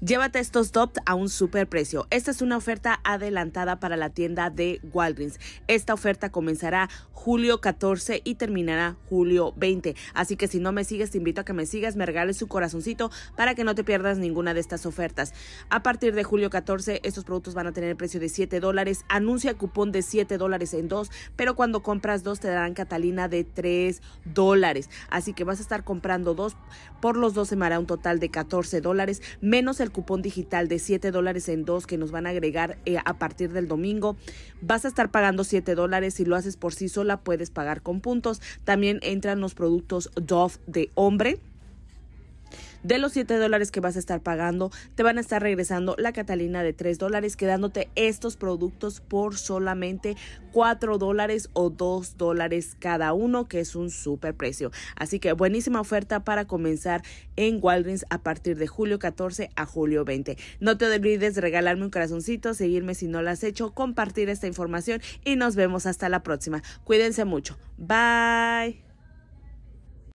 Llévate estos DOPT a un super precio. Esta es una oferta adelantada para la tienda de Walgreens. Esta oferta comenzará julio 14 y terminará julio 20. Así que si no me sigues, te invito a que me sigas, me regales su corazoncito para que no te pierdas ninguna de estas ofertas. A partir de julio 14, estos productos van a tener el precio de 7 dólares. Anuncia cupón de 7 dólares en dos, pero cuando compras dos te darán Catalina de 3 dólares. Así que vas a estar comprando dos, por los dos se me hará un total de 14 dólares, menos el cupón digital de 7 dólares en 2 que nos van a agregar eh, a partir del domingo, vas a estar pagando 7 dólares. Si lo haces por sí sola, puedes pagar con puntos. También entran los productos Dove de hombre de los 7 dólares que vas a estar pagando, te van a estar regresando la Catalina de 3 dólares, quedándote estos productos por solamente 4 dólares o 2 dólares cada uno, que es un super precio. Así que buenísima oferta para comenzar en Walgreens a partir de julio 14 a julio 20. No te olvides regalarme un corazoncito, seguirme si no lo has hecho, compartir esta información y nos vemos hasta la próxima. Cuídense mucho. Bye.